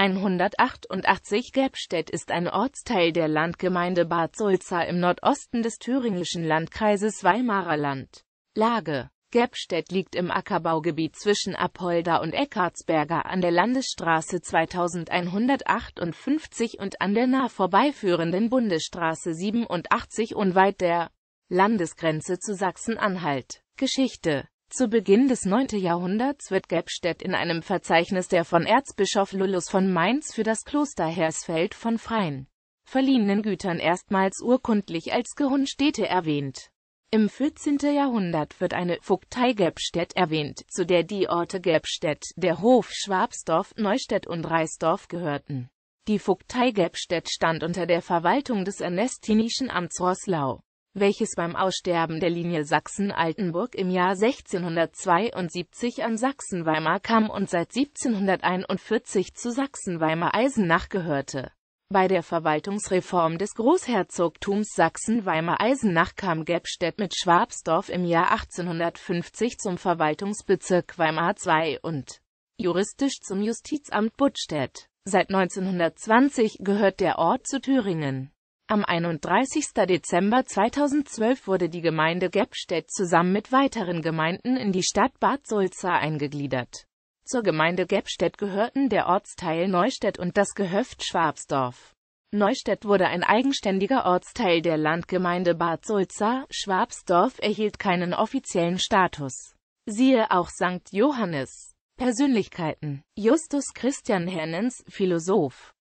188 Gerbstedt ist ein Ortsteil der Landgemeinde Bad Sulza im Nordosten des thüringischen Landkreises Weimarer Land. Lage Gerbstedt liegt im Ackerbaugebiet zwischen Apolda und Eckartsberger an der Landesstraße 2158 und an der nah vorbeiführenden Bundesstraße 87 unweit der Landesgrenze zu Sachsen-Anhalt. Geschichte zu Beginn des 9. Jahrhunderts wird Gebstedt in einem Verzeichnis der von Erzbischof Lullus von Mainz für das Kloster Hersfeld von Freien verliehenen Gütern erstmals urkundlich als Gehundstätte erwähnt. Im 14. Jahrhundert wird eine Vogtei Gebstedt erwähnt, zu der die Orte Gebstedt, der Hof Schwabsdorf, Neustädt und Reisdorf gehörten. Die Vogtei Gebstedt stand unter der Verwaltung des ernestinischen Amts Roßlau welches beim Aussterben der Linie Sachsen-Altenburg im Jahr 1672 an Sachsen-Weimar kam und seit 1741 zu Sachsen-Weimar-Eisenach gehörte. Bei der Verwaltungsreform des Großherzogtums Sachsen-Weimar-Eisenach kam Gebstedt mit Schwabsdorf im Jahr 1850 zum Verwaltungsbezirk Weimar II und juristisch zum Justizamt Buttstedt. Seit 1920 gehört der Ort zu Thüringen. Am 31. Dezember 2012 wurde die Gemeinde Gebstedt zusammen mit weiteren Gemeinden in die Stadt Bad Sulza eingegliedert. Zur Gemeinde Gebstedt gehörten der Ortsteil Neustädt und das Gehöft Schwabsdorf. Neustädt wurde ein eigenständiger Ortsteil der Landgemeinde Bad Sulza, Schwabsdorf erhielt keinen offiziellen Status. Siehe auch St. Johannes. Persönlichkeiten Justus Christian Hennens, Philosoph